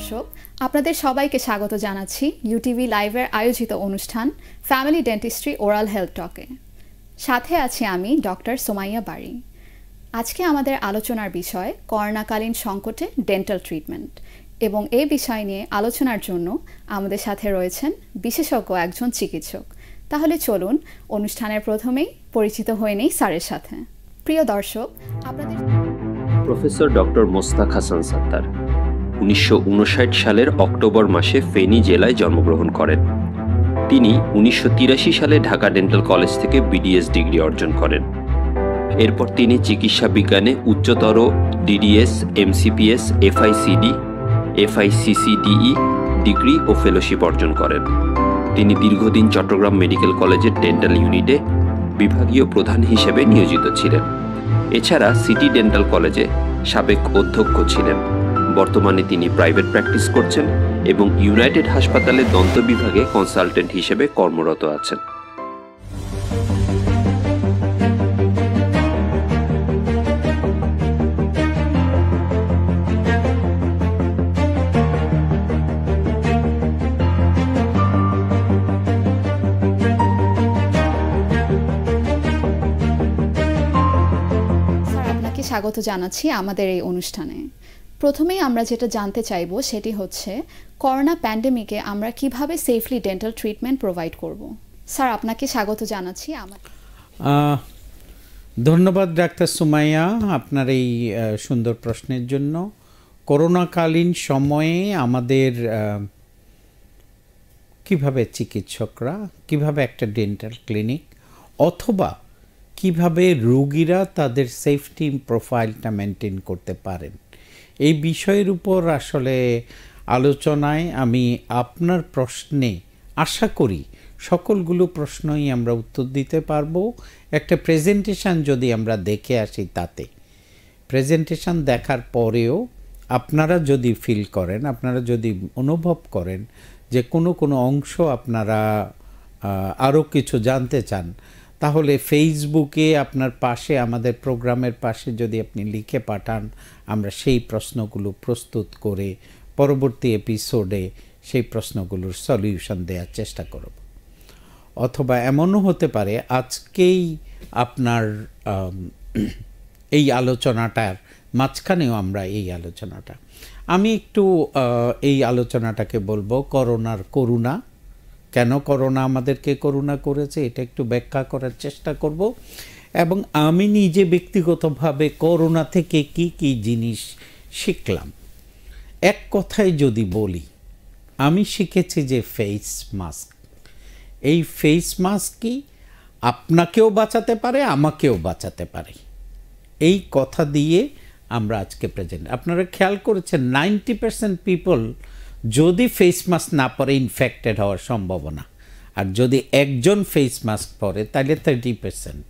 দর্শক আপনাদের সবাইকে স্বাগত জানাচ্ছি ইউটিভি লাইভের আয়োজিত অনুষ্ঠান ফ্যামিলি ডেন্টিস্ট্রি ওরাল হেলথ টকে সাথে আছি আমি ডক্টর সোমাইয়া বাড়ি আজকে আমাদের আলোচনার বিষয় করোনাকালীন সংকটে ডেন্টাল ট্রিটমেন্ট এবং এই বিষয় নিয়ে আলোচনার জন্য আমাদের সাথে রয়েছেন বিশেষজ্ঞ একজন চিকিৎসক তাহলে চলুন অনুষ্ঠানের প্রথমেই পরিচিত হয়ে নেই স্যারের সাথে প্রিয় দর্শক আপনাদের প্রফেসর ডক্টর মোস্তাক হাসান সাত্তার উনিশশো সালের অক্টোবর মাসে ফেনী জেলায় জন্মগ্রহণ করেন তিনি উনিশশো সালে ঢাকা ডেন্টাল কলেজ থেকে বিডিএস ডিগ্রি অর্জন করেন এরপর তিনি চিকিৎসা বিজ্ঞানে উচ্চতর DDS MCPS FICD FICCDE degree ও ফেলোশিপ অর্জন করেন তিনি দীর্ঘদিন চট্টগ্রাম মেডিকেল কলেজের ডেন্টাল ইউনিটে বিভাগীয় প্রধান হিসেবে নিয়োজিত ছিলেন এছাড়া সিটি ডেন্টাল কলেজে সাবেক অধ্যক্ষ ছিলেন বর্তমানে তিনি প্রাইভেট প্র্যাকটিস করছেন এবং ইউনাইটেড হাসপাতালে দন্ত বিভাগে কনসালটেন্ট হিসেবে কর্মরত আছেন স্বাগত জানাচ্ছি আমাদের এই অনুষ্ঠানে প্রথমেই আমরা যেটা জানতে চাইব সেটি হচ্ছে করোনা প্যান্ডেমিকে আমরা কিভাবে সেফলি ডেন্টাল ট্রিটমেন্ট প্রোভাইড করব স্যার আপনাকে স্বাগত জানাচ্ছি আমার ধন্যবাদ ডাক্তার সুমাইয়া আপনার এই সুন্দর প্রশ্নের জন্য করোনাকালীন সময়ে আমাদের কিভাবে চিকিৎসকরা কিভাবে একটা ডেন্টাল ক্লিনিক অথবা কিভাবে রুগীরা তাদের সেফটি প্রোফাইলটা মেনটেন করতে পারেন এই বিষয়ের উপর আসলে আলোচনায় আমি আপনার প্রশ্নে আশা করি সকলগুলো প্রশ্নই আমরা উত্তর দিতে পারবো একটা প্রেজেন্টেশান যদি আমরা দেখে আসি তাতে প্রেজেন্টেশান দেখার পরেও আপনারা যদি ফিল করেন আপনারা যদি অনুভব করেন যে কোনো কোনো অংশ আপনারা আরও কিছু জানতে চান তাহলে ফেসবুকে আপনার পাশে আমাদের প্রোগ্রামের পাশে যদি আপনি লিখে পাঠান আমরা সেই প্রশ্নগুলো প্রস্তুত করে পরবর্তী এপিসোডে সেই প্রশ্নগুলোর সলিউশন দেওয়ার চেষ্টা করব অথবা এমনও হতে পারে আজকেই আপনার এই আলোচনাটার মাঝখানেও আমরা এই আলোচনাটা আমি একটু এই আলোচনাটাকে বলবো করোনার করুণা কেন করোনা আমাদেরকে করুণা করেছে এটা একটু ব্যাখ্যা করার চেষ্টা করব এবং আমি নিজে ব্যক্তিগতভাবে করোনা থেকে কি কি জিনিস শিখলাম এক কথায় যদি বলি আমি শিখেছি যে ফেস মাস্ক এই ফেস মাস্ক কি আপনাকেও বাঁচাতে পারে আমাকেও বাঁচাতে পারে এই কথা দিয়ে আমরা আজকে প্রেজেন্ট আপনারা খেয়াল করেছেন নাইনটি পার্সেন্ট পিপল যদি ফেস মাস্ক না পরে ইনফেক্টেড হওয়ার সম্ভাবনা আর যদি একজন ফেস মাস্ক পরে তাহলে থার্টি পার্সেন্ট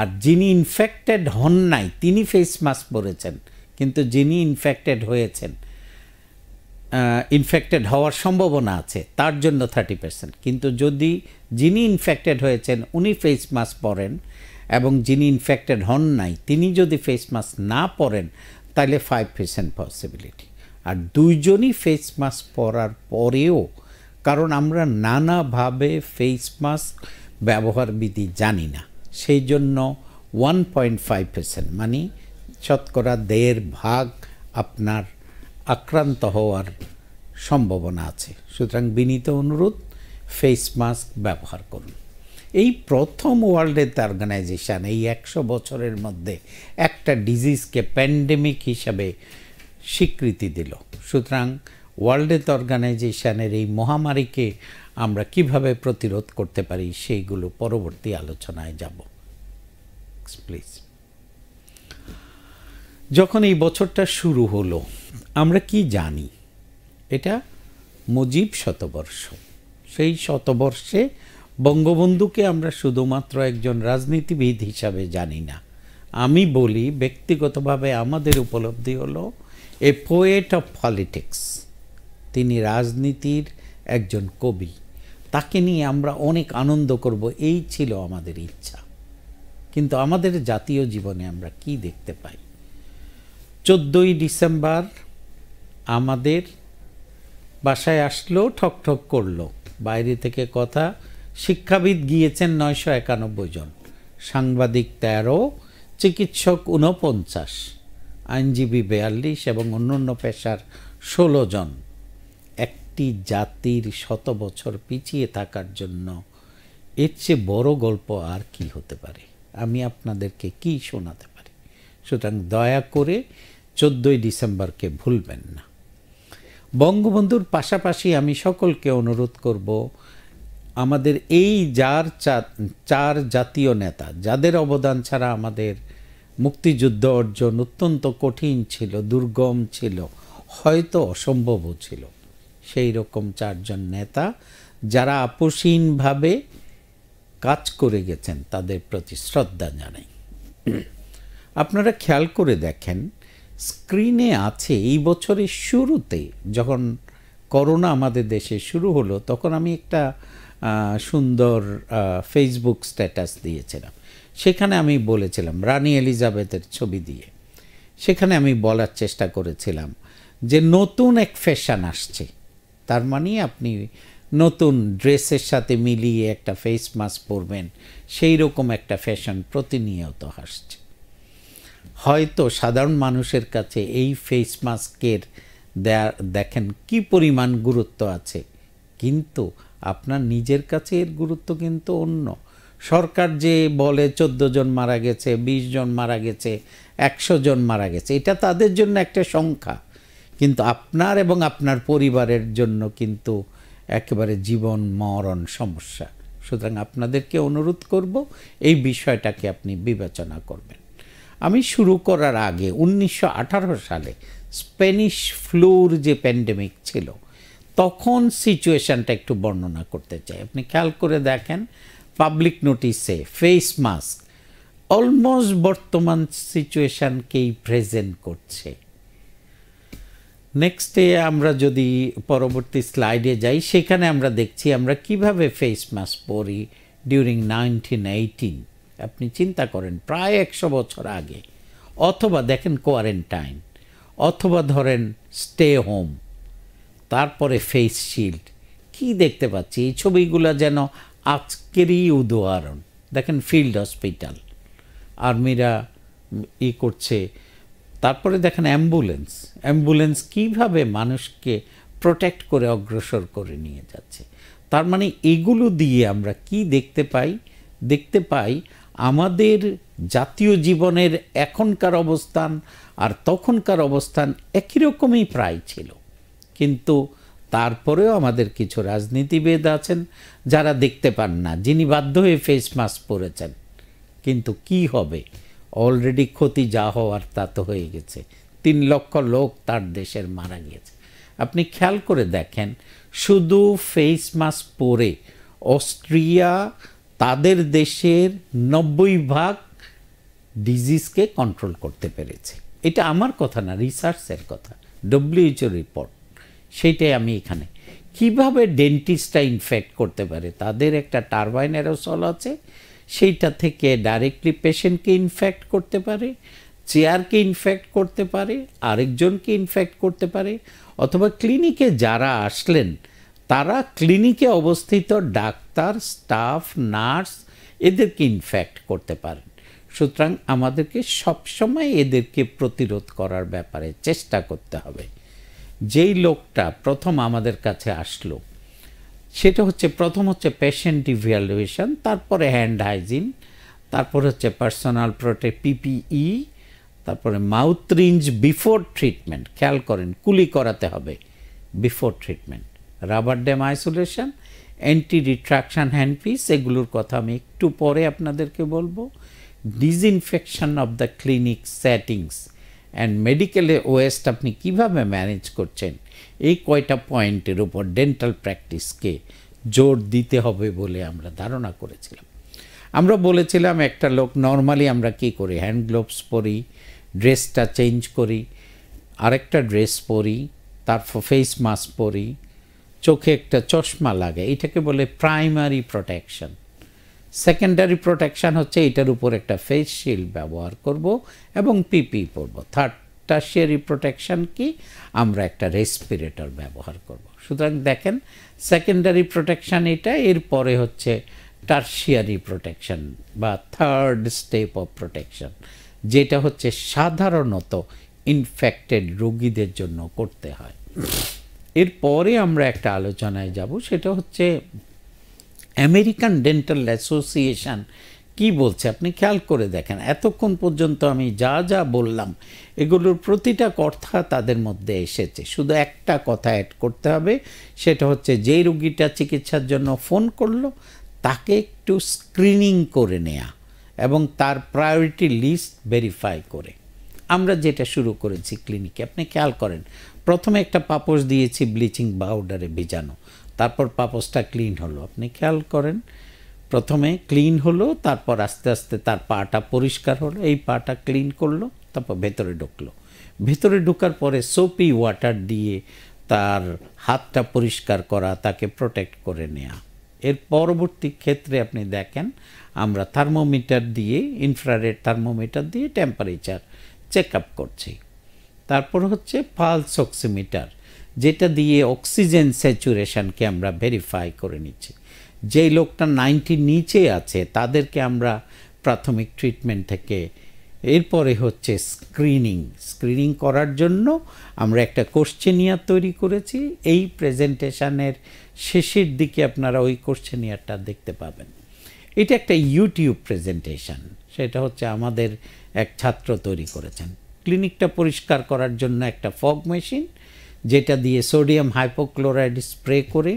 আর যিনি ইনফেক্টেড হন নাই তিনি ফেস মাস্ক পরেছেন কিন্তু যিনি ইনফেক্টেড হয়েছেন ইনফেক্টেড হওয়ার সম্ভাবনা আছে তার জন্য থার্টি পার্সেন্ট কিন্তু যদি যিনি ইনফেক্টেড হয়েছেন উনি ফেস মাস্ক পরেন এবং যিনি ইনফেক্টেড হন নাই তিনি যদি ফেস মাস্ক না পরেন তাহলে ফাইভ পার্সেন্ট পসিবিলিটি আর দুইজনই ফেস মাস্ক পরার পরেও কারণ আমরা নানাভাবে ফেস মাস্ক ব্যবহারবিধি জানি না সেই জন্য ওয়ান পয়েন্ট ফাইভ পার্সেন্ট মানে শতকরা দেড় ভাগ আপনার আক্রান্ত হওয়ার সম্ভাবনা আছে সুতরাং বিনীত অনুরোধ ফেস মাস্ক ব্যবহার করুন এই প্রথম ওয়ার্ল্ড হেলথ অর্গানাইজেশান এই একশো বছরের মধ্যে একটা ডিজিজকে প্যান্ডেমিক হিসাবে স্বীকৃতি দিল সুতরাং ওয়ার্ল্ড হেলথ অর্গানাইজেশনের এই মহামারীকে আমরা কিভাবে প্রতিরোধ করতে পারি সেইগুলো পরবর্তী আলোচনায় যাব প্লিজ যখন এই বছরটা শুরু হলো আমরা কি জানি এটা মুজিব শতবর্ষ সেই শতবর্ষে বঙ্গবন্ধুকে আমরা শুধুমাত্র একজন রাজনীতিবিদ হিসাবে জানি না আমি বলি ব্যক্তিগতভাবে আমাদের উপলব্ধি হলো এ পোয়েট অফ পলিটিক্স তিনি রাজনীতির একজন কবি তাকে নিয়ে আমরা অনেক আনন্দ করব এই ছিল আমাদের ইচ্ছা কিন্তু আমাদের জাতীয় জীবনে আমরা কি দেখতে পাই চোদ্দোই ডিসেম্বর আমাদের বাসায় আসলো ঠক করলো বাইরে থেকে কথা শিক্ষাবিদ গিয়েছেন নয়শো একানব্বই জন সাংবাদিক তেরো চিকিৎসক ঊনপঞ্চাশ আইনজীবী বেয়াল্লিশ এবং অন্যান্য পেশার ষোলো জন একটি জাতির শত বছর পিছিয়ে থাকার জন্য এর চেয়ে বড় গল্প আর কি হতে পারে আমি আপনাদেরকে কি শোনাতে পারি সুতরাং দয়া করে চোদ্দোই ডিসেম্বরকে ভুলবেন না বঙ্গবন্ধুর পাশাপাশি আমি সকলকে অনুরোধ করব আমাদের এই যার চার জাতীয় নেতা যাদের অবদান ছাড়া আমাদের মুক্তিযুদ্ধ অর্জন অত্যন্ত কঠিন ছিল দুর্গম ছিল হয়তো অসম্ভবও ছিল সেই রকম চারজন নেতা যারা আপোষহীনভাবে কাজ করে গেছেন তাদের প্রতি শ্রদ্ধা জানাই আপনারা খেয়াল করে দেখেন স্ক্রিনে আছে এই বছরের শুরুতে যখন করোনা আমাদের দেশে শুরু হলো তখন আমি একটা সুন্দর ফেসবুক স্ট্যাটাস দিয়েছিলাম সেখানে আমি বলেছিলাম রানী এলিজাবেথের ছবি দিয়ে সেখানে আমি বলার চেষ্টা করেছিলাম যে নতুন এক ফ্যাশন আসছে তার মানে আপনি নতুন ড্রেসের সাথে মিলিয়ে একটা ফেস মাস্ক পরবেন সেই রকম একটা ফ্যাশন প্রতিনিয়ত আসছে হয়তো সাধারণ মানুষের কাছে এই ফেস মাস্কের দেখেন কি পরিমাণ গুরুত্ব আছে কিন্তু আপনার নিজের কাছে এর গুরুত্ব কিন্তু অন্য সরকার যে বলে চোদ্দ জন মারা গেছে ২০ জন মারা গেছে একশো জন মারা গেছে এটা তাদের জন্য একটা সংখ্যা কিন্তু আপনার এবং আপনার পরিবারের জন্য কিন্তু একেবারে জীবন মরণ সমস্যা সুতরাং আপনাদেরকে অনুরোধ করব এই বিষয়টাকে আপনি বিবেচনা করবেন আমি শুরু করার আগে উনিশশো সালে স্প্যানিশ ফ্লুর যে প্যান্ডেমিক ছিল তখন সিচুয়েশানটা একটু বর্ণনা করতে চাই আপনি খেয়াল করে দেখেন পাবলিক নোটিসে ফেস মাস্ক অলমোস্ট বর্তমান সিচুয়েশানকেই প্রেজেন্ট করছে নেক্সটে আমরা যদি পরবর্তী স্লাইডে যাই সেখানে আমরা দেখছি আমরা কিভাবে ফেস মাস্ক পরি ডিউরিং নাইনটিন এইটিন আপনি চিন্তা করেন প্রায় একশো বছর আগে অথবা দেখেন কোয়ারেন্টাইন অথবা ধরেন স্টে হোম তারপরে ফেস শিল্ড কি দেখতে পাচ্ছি এই ছবিগুলো যেন আজকেরই উদাহরণ দেখেন ফিল্ড হসপিটাল আর্মিরা ই করছে তারপরে দেখেন অ্যাম্বুলেন্স অ্যাম্বুলেন্স কিভাবে মানুষকে প্রোটেক্ট করে অগ্রসর করে নিয়ে যাচ্ছে তার মানে এগুলো দিয়ে আমরা কি দেখতে পাই দেখতে পাই আমাদের জাতীয় জীবনের এখনকার অবস্থান আর তখনকার অবস্থান একই রকমই প্রায় ছিল কিন্তু তারপরেও আমাদের কিছু রাজনীতিবিদ আছেন যারা দেখতে পান না যিনি বাধ্য হয়ে ফেস মাস্ক পরেছেন কিন্তু কি হবে অলরেডি ক্ষতি যা হওয়ার তা তো হয়ে গেছে তিন লক্ষ লোক তার দেশের মারা গিয়েছে আপনি খেয়াল করে দেখেন শুধু ফেস মাস্ক পরে অস্ট্রিয়া তাদের দেশের নব্বই ভাগ ডিজিজকে কন্ট্রোল করতে পেরেছে এটা আমার কথা না রিসার্চের কথা ডব্লিউএইচও রিপোর্ট সেইটাই আমি এখানে কিভাবে ডেন্টিস্টটা ইনফেক্ট করতে পারে তাদের একটা টারবাইন অ্যারোসল আছে সেইটা থেকে ডাইরেক্টলি পেশেন্টকে ইনফেক্ট করতে পারে চেয়ারকে ইনফেক্ট করতে পারে আরেকজনকে ইনফেক্ট করতে পারে অথবা ক্লিনিকে যারা আসলেন তারা ক্লিনিকে অবস্থিত ডাক্তার স্টাফ নার্স এদেরকে ইনফেক্ট করতে পারেন সুতরাং আমাদেরকে সবসময় এদেরকে প্রতিরোধ করার ব্যাপারে চেষ্টা করতে হবে যেই লোকটা প্রথম আমাদের কাছে আসলো সেটা হচ্ছে প্রথম হচ্ছে পেশেন্ট ইভ্যালুয়েশন তারপরে হ্যান্ড হাইজিন তারপর হচ্ছে পার্সোনাল প্রোটে পিপিই তারপরে মাউথ রিঞ্জ বিফোর ট্রিটমেন্ট খেয়াল করেন কুলি করাতে হবে before treatment rubber dam isolation anti retraction handpiece এগুলোর কথা আমি একটু পরে আপনাদেরকে বলবো disinfection of the clinic settings and মেডিকেলে ওয়েস্ট আপনি কিভাবে ম্যানেজ করছেন এই কয়টা পয়েন্টের উপর ডেন্টাল প্র্যাকটিসকে জোর দিতে হবে বলে আমরা ধারণা করেছিলাম আমরা বলেছিলাম একটা লোক নর্মালি আমরা কি করি হ্যান্ড গ্লোভস পরি ড্রেসটা চেঞ্জ করি আরেকটা ড্রেস পরি তারপর ফেস মাস্ক পরি চোখে একটা চশমা লাগে এটাকে বলে প্রাইমারি প্রোটেকশন সেকেন্ডারি প্রোটেকশান হচ্ছে এটার উপর একটা ফেস শিল্ড ব্যবহার করব এবং পিপি পরব থার্ড টার্সিয়ারি প্রোটেকশান কি আমরা একটা রেসপিরেটর ব্যবহার করব সুতরাং দেখেন সেকেন্ডারি প্রোটেকশান এটা এরপরে হচ্ছে টার্সিয়ারি প্রোটেকশান বা থার্ড স্টেপ অফ প্রোটেকশান যেটা হচ্ছে সাধারণত ইনফেক্টেড রোগীদের জন্য করতে হয় এরপরে আমরা একটা আলোচনায় যাব সেটা হচ্ছে আমেরিকান ডেন্টাল অ্যাসোসিয়েশন কি বলছে আপনি খেয়াল করে দেখেন এতক্ষণ পর্যন্ত আমি যা যা বললাম এগুলোর প্রতিটা কথা তাদের মধ্যে এসেছে শুধু একটা কথা অ্যাড করতে হবে সেটা হচ্ছে যেই রুগীটা চিকিৎসার জন্য ফোন করলো তাকে একটু স্ক্রিনিং করে নেয়া এবং তার প্রায়োরিটি লিস্ট ভেরিফাই করে আমরা যেটা শুরু করেছি ক্লিনিকে আপনি খেয়াল করেন প্রথমে একটা পাপোশ দিয়েছি ব্লিচিং পাউডারে ভেজানো তারপর পাপসটা ক্লিন হলো আপনি খেয়াল করেন প্রথমে ক্লিন হলো তারপর আস্তে আস্তে তার পাটা পরিষ্কার হলো এই পাটা ক্লিন করলো তারপর ভেতরে ঢুকলো ভেতরে ঢোকার পরে সোপি ওয়াটার দিয়ে তার হাতটা পরিষ্কার করা তাকে প্রোটেক্ট করে নেওয়া এর পরবর্তী ক্ষেত্রে আপনি দেখেন আমরা থার্মোমিটার দিয়ে ইনফ্রারেড থার্মোমিটার দিয়ে টেম্পারেচার চেক আপ করছি তারপর হচ্ছে পালস অক্সিমিটার যেটা দিয়ে অক্সিজেন স্যাচুরেশনকে আমরা ভেরিফাই করে নিচ্ছি যেই লোকটা নাইনটির নিচে আছে তাদেরকে আমরা প্রাথমিক ট্রিটমেন্ট থেকে এরপরে হচ্ছে স্ক্রিনিং স্ক্রিনিং করার জন্য আমরা একটা কোশ্চেনিয়ার তৈরি করেছি এই প্রেজেন্টেশনের শেষের দিকে আপনারা ওই কোশ্চেনিয়ারটা দেখতে পাবেন এটা একটা ইউটিউব প্রেজেন্টেশন সেটা হচ্ছে আমাদের এক ছাত্র তৈরি করেছেন ক্লিনিকটা পরিষ্কার করার জন্য একটা ফগ মেশিন যেটা দিয়ে সোডিয়াম হাইপোক্লোরাইড স্প্রে করে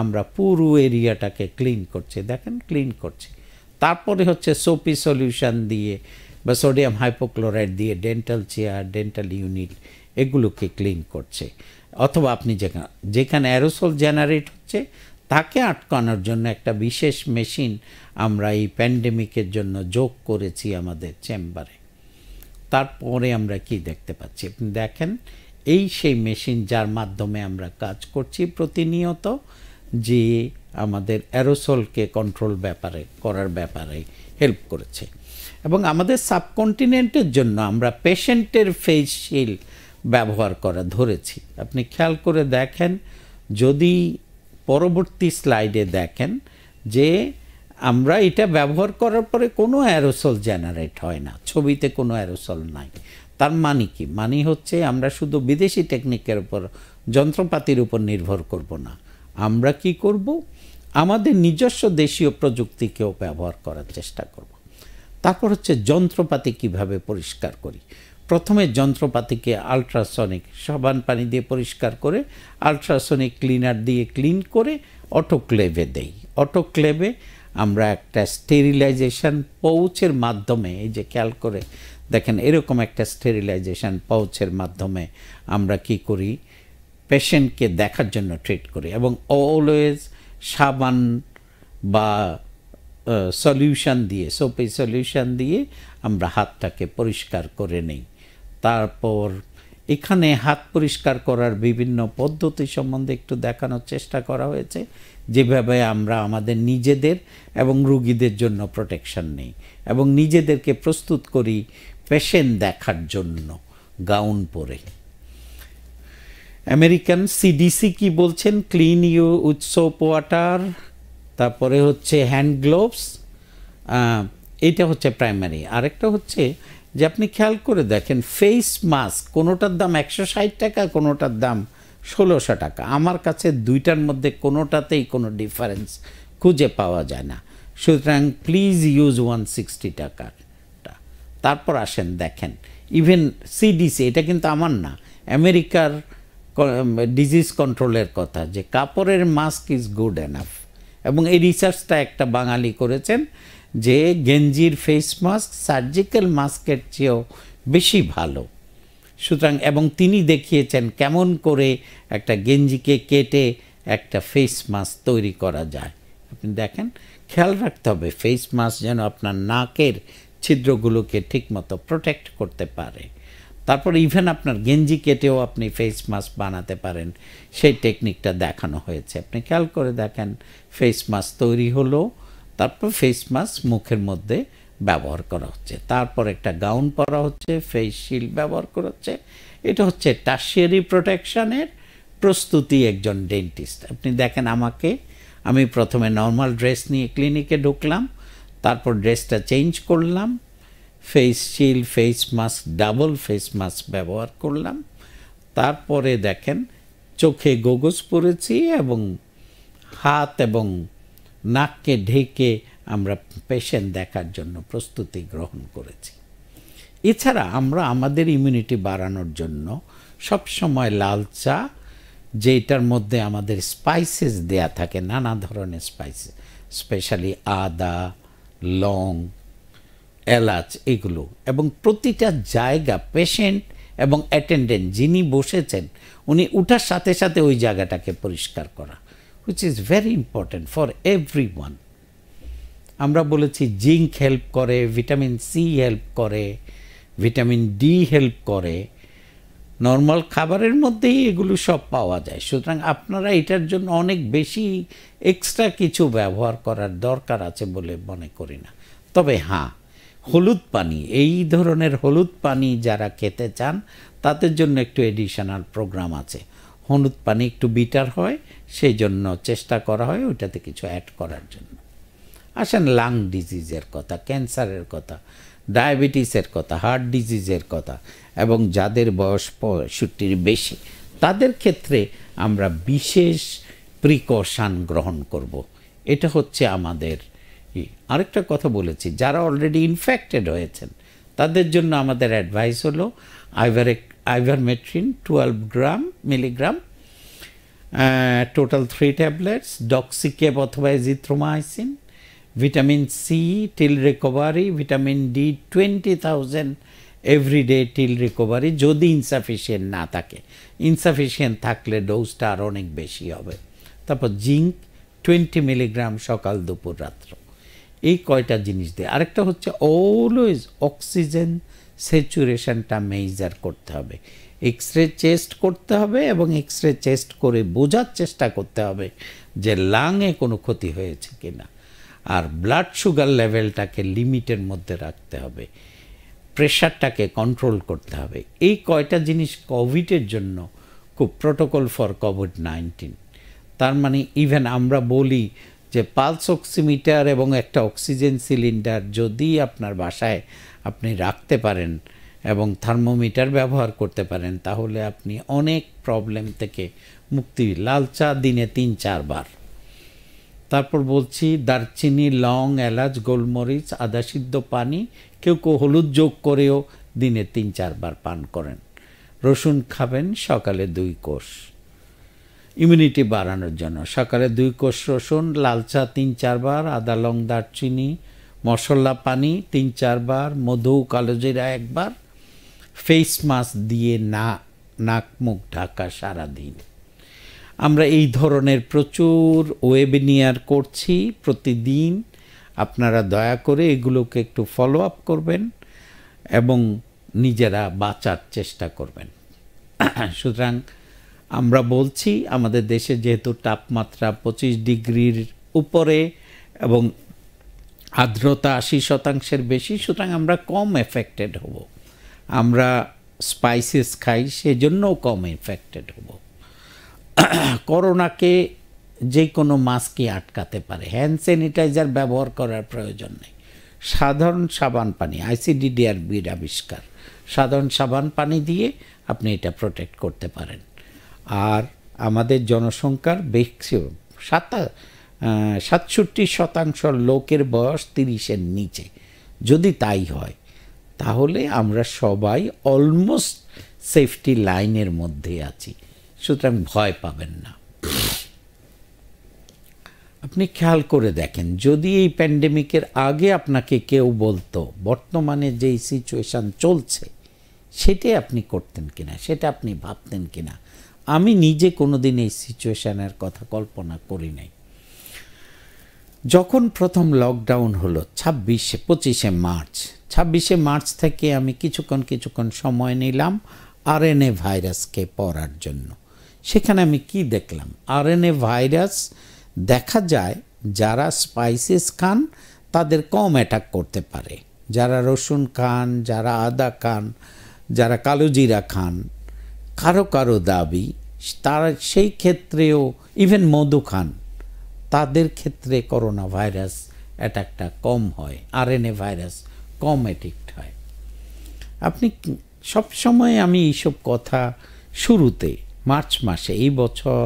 আমরা পুরো এরিয়াটাকে ক্লিন করছি দেখেন ক্লিন করছি তারপরে হচ্ছে সোপি সলিউশন দিয়ে বা সোডিয়াম হাইপোক্লোরাইড দিয়ে ডেন্টাল চেয়ার ডেন্টাল ইউনিট এগুলোকে ক্লিন করছে অথবা আপনি যেখানে যেখানে অ্যারোসল জেনারেট হচ্ছে তাকে আটকানোর জন্য একটা বিশেষ মেশিন আমরা এই প্যান্ডেমিকের জন্য যোগ করেছি আমাদের চেম্বারে তারপরে আমরা কি দেখতে পাচ্ছি আপনি দেখেন এই সেই মেশিন যার মাধ্যমে আমরা কাজ করছি প্রতিনিয়ত যে আমাদের অ্যারোসলকে কন্ট্রোল ব্যাপারে করার ব্যাপারে হেল্প করেছে এবং আমাদের সাবকন্টিনেন্টের জন্য আমরা পেশেন্টের ফেস শিল্ড ব্যবহার করা ধরেছি আপনি খেয়াল করে দেখেন যদি পরবর্তী স্লাইডে দেখেন যে আমরা এটা ব্যবহার করার পরে কোনো অ্যারোসল জেনারেট হয় না ছবিতে কোনো অ্যারোসল নাই তার মানে কি মানে হচ্ছে আমরা শুধু বিদেশি টেকনিকের উপর যন্ত্রপাতির উপর নির্ভর করব না আমরা কি করব আমাদের নিজস্ব দেশীয় প্রযুক্তিকেও ব্যবহার করার চেষ্টা করব তারপর হচ্ছে যন্ত্রপাতি কিভাবে পরিষ্কার করি প্রথমে যন্ত্রপাতিকে আলট্রাসনিক সাবান পানি দিয়ে পরিষ্কার করে আলট্রাসনিক ক্লিনার দিয়ে ক্লিন করে অটোক্লেভে দেই অটোক্লেভে আমরা একটা স্টেরিলাইজেশন পৌঁছের মাধ্যমে এই যে খেয়াল করে দেখেন এরকম একটা স্টেরিলাইজেশন পাউচের মাধ্যমে আমরা কি করি পেশেন্টকে দেখার জন্য ট্রিট করি এবং অলওয়েজ সাবান বা সলিউশন দিয়ে সোপে সলিউশন দিয়ে আমরা হাতটাকে পরিষ্কার করে নিই তারপর এখানে হাত পরিষ্কার করার বিভিন্ন পদ্ধতি সম্বন্ধে একটু দেখানোর চেষ্টা করা হয়েছে যেভাবে আমরা আমাদের নিজেদের এবং রুগীদের জন্য প্রোটেকশন নিই এবং নিজেদেরকে প্রস্তুত করি পেশেন্ট দেখার জন্য গাউন পরে আমেরিকান সিডিসি কি বলছেন clean you with soap water তারপরে হচ্ছে হ্যান্ড গ্লোভস এইটা হচ্ছে প্রাইমারি আরেকটা হচ্ছে যে আপনি খেয়াল করে দেখেন ফেস মাস্ক কোনোটার দাম একশো ষাট টাকা কোনোটার দাম ষোলোশো টাকা আমার কাছে দুইটার মধ্যে কোনোটাতেই কোনো ডিফারেন্স খুঁজে পাওয়া যায় না সুতরাং প্লিজ ইউজ ওয়ান সিক্সটি টাকার তারপর আসেন দেখেন ইভেন সিডিসি এটা কিন্তু আমার না আমেরিকার ডিজিজ কন্ট্রোলের কথা যে কাপড়ের মাস্ক ইজ গুড এনাফ এবং এই রিসার্চটা একটা বাঙালি করেছেন যে গেঞ্জির ফেস মাস্ক সার্জিক্যাল মাস্কের চেয়েও বেশি ভালো সুতরাং এবং তিনি দেখিয়েছেন কেমন করে একটা গেঞ্জিকে কেটে একটা ফেস মাস্ক তৈরি করা যায় আপনি দেখেন খেয়াল রাখতে হবে ফেস মাস্ক যেন আপনার নাকের ছিদ্রগুলোকে ঠিকমতো প্রোটেক্ট করতে পারে তারপর ইভেন আপনার গেঞ্জি কেটেও আপনি ফেস মাস্ক বানাতে পারেন সেই টেকনিকটা দেখানো হয়েছে আপনি খেয়াল করে দেখেন ফেস মাস্ক তৈরি হলো তারপর ফেস মাস্ক মুখের মধ্যে ব্যবহার করা হচ্ছে তারপর একটা গাউন পরা হচ্ছে ফেস শিল্ড ব্যবহার করা হচ্ছে এটা হচ্ছে টাশিয়ারি প্রোটেকশানের প্রস্তুতি একজন ডেন্টিস্ট আপনি দেখেন আমাকে আমি প্রথমে নর্মাল ড্রেস নিয়ে ক্লিনিকে ঢুকলাম তারপর ড্রেসটা চেঞ্জ করলাম face shield face mask double face mask ব্যবহার করলাম তারপরে দেখেন চোখে গোগজ পরেছি এবং হাত এবং নাককে ঢেকে আমরা পেশেন্ট দেখার জন্য প্রস্তুতি গ্রহণ করেছি এছাড়া আমরা আমাদের ইমিউনিটি বাড়ানোর জন্য সবসময় লাল চা যেটার মধ্যে আমাদের স্পাইসেস দেয়া থাকে নানা ধরনের স্পাইসেস স্পেশালি আদা লং এলাচ এগুলো এবং প্রতিটা জায়গা পেশেন্ট এবং অ্যাটেন্ডেন্ট যিনি বসেছেন উনি উঠার সাথে সাথে ওই জায়গাটাকে পরিষ্কার করা which is very important for everyone আমরা বলেছি জিঙ্ক হেল্প করে ভিটামিন সি হেল্প করে ভিটামিন ডি হেল্প করে নর্মাল খাবারের মধ্যেই এগুলো সব পাওয়া যায় সুতরাং আপনারা এটার জন্য অনেক বেশি এক্সট্রা কিছু ব্যবহার করার দরকার আছে বলে মনে করি না তবে হ্যাঁ হলুদ পানি এই ধরনের হলুদ পানি যারা খেতে চান তাদের জন্য একটু এডিশনাল প্রোগ্রাম আছে হলুদ পানি একটু বিটার হয় সেই জন্য চেষ্টা করা হয় ওইটাতে কিছু অ্যাড করার জন্য আসেন লাং ডিজিজের কথা ক্যান্সারের কথা ডায়াবেটিসের কথা হার্ট ডিজিজের কথা এবং যাদের বয়স পঁয়ষট্টির বেশি তাদের ক্ষেত্রে আমরা বিশেষ প্রিকশান গ্রহণ করব। এটা হচ্ছে আমাদের আরেকটা কথা বলেছি যারা অলরেডি ইনফেক্টেড হয়েছেন তাদের জন্য আমাদের অ্যাডভাইস হলো আইভারেক ivermectin twelve gram milligram total three tablets ডক্সিকেব অথবা zithromycin vitamin C till recovery vitamin D twenty every everyday till recovery যদি ইনসাফিসিয়েন্ট না থাকে ইনসাফিসিয়েন্ট থাকলে ডোজটা আর অনেক বেশি হবে তারপর জিঙ্ক টোয়েন্টি মিলিগ্রাম সকাল দুপুর রাত্র এই কয়টা জিনিস দেয় আরেকটা হচ্ছে অলওয়েজ অক্সিজেন স্যাচুরেশনটা মেজার করতে হবে এক্স রে চেস্ট করতে হবে এবং এক্স রে চেস্ট করে বোঝার চেষ্টা করতে হবে যে লাংয়ে কোনো ক্ষতি হয়েছে কিনা আর ব্লাড সুগার লেভেলটাকে লিমিটের মধ্যে রাখতে হবে প্রেশারটাকে কন্ট্রোল করতে হবে এই কয়টা জিনিস কোভিডের জন্য খুব প্রোটোকল ফর কোভিড নাইন্টিন তার মানে ইভেন আমরা বলি যে পালস অক্সিমিটার এবং একটা অক্সিজেন সিলিন্ডার যদি আপনার বাসায় আপনি রাখতে পারেন এবং থার্মোমিটার ব্যবহার করতে পারেন তাহলে আপনি অনেক প্রবলেম থেকে মুক্তি লালচা দিনে তিন চারবার তারপর বলছি দারচিনি লং এলাচ গোলমরিচ আদা সিদ্ধ পানি কেউ কেউ হলুদ যোগ করেও দিনে তিন চারবার পান করেন রসুন খাবেন সকালে দুই কোষ ইমিউনিটি বাড়ানোর জন্য সকালে দুই কোষ রসুন লাল চা তিন চারবার আদা লং দারচিনি মশলা পানি তিন চারবার মধু কালোজিরা একবার ফেস মাস্ক দিয়ে না নাক মুখ ঢাকা সারাদিন আমরা এই ধরনের প্রচুর ওয়েবিনিয়ার করছি প্রতিদিন আপনারা দয়া করে এগুলোকে একটু ফলো আপ করবেন এবং নিজেরা বাঁচার চেষ্টা করবেন সুতরাং আমরা বলছি আমাদের দেশে যেহেতু তাপমাত্রা পঁচিশ ডিগ্রির উপরে এবং আর্দ্রতা আশি শতাংশের বেশি সুতরাং আমরা কম এফেক্টেড হব আমরা স্পাইসেস খাই সেজন্যও কম এফেক্টেড হব করোনাকে যে কোনো মাস্কই আটকাতে পারে হ্যান্ড স্যানিটাইজার ব্যবহার করার প্রয়োজন নেই সাধারণ সাবান পানি আইসিডিডিআর বিড আবিষ্কার সাধারণ সাবান পানি দিয়ে আপনি এটা প্রোটেক্ট করতে পারেন আর আমাদের জনসংখ্যার বেশি সাতা সাতষট্টি শতাংশ লোকের বয়স তিরিশের নিচে যদি তাই হয় তাহলে আমরা সবাই অলমোস্ট সেফটি লাইনের মধ্যে আছি সুতরাং ভয় পাবেন না আপনি খেয়াল করে দেখেন যদি এই প্যান্ডেমিকের আগে আপনাকে কেউ বলতো বর্তমানে যেই সিচুয়েশান চলছে সেটাই আপনি করতেন কিনা সেটা আপনি ভাবতেন কিনা আমি নিজে কোনো দিন এই সিচুয়েশানের কথা কল্পনা করি নাই যখন প্রথম লকডাউন হলো ছাব্বিশে পঁচিশে মার্চ ছাব্বিশে মার্চ থেকে আমি কিছুক্ষণ কিছুক্ষণ সময় নিলাম আরএনএ ভাইরাসকে পড়ার জন্য সেখানে আমি কি দেখলাম আরএনএ ভাইরাস দেখা যায় যারা স্পাইসেস খান তাদের কম অ্যাটাক করতে পারে যারা রসুন খান যারা আদা খান যারা কালো জিরা খান কারো কারো দাবি তারা সেই ক্ষেত্রেও ইভেন মধু খান তাদের ক্ষেত্রে করোনা ভাইরাস অ্যাটাকটা কম হয় আরএনএ ভাইরাস কম অ্যাডিক্ট হয় আপনি সবসময় আমি এইসব কথা শুরুতে মার্চ মাসে এই বছর